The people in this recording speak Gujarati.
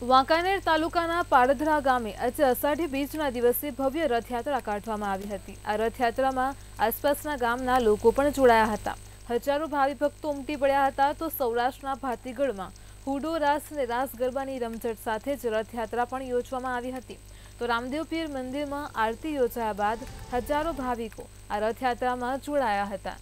વાંકાનેર તાલુકાના પાડધરા ગામે આજે અષાઢી બીજના દિવસે ભવ્ય રથયાત્રા કાઢવામાં આવી હતી આ રથયાત્રામાં આસપાસના ગામના લોકો પણ જોડાયા હતા હજારો ભાવિ ભક્તો ઉમટી પડ્યા હતા તો સૌરાષ્ટ્રના ભાતીગઢમાં હુડો રાસ અને રાસ ગરબાની રમઝટ સાથે જ રથયાત્રા પણ યોજવામાં આવી હતી તો રામદેવ પીર મંદિરમાં આરતી યોજાયા બાદ હજારો ભાવિકો આ રથયાત્રામાં જોડાયા હતા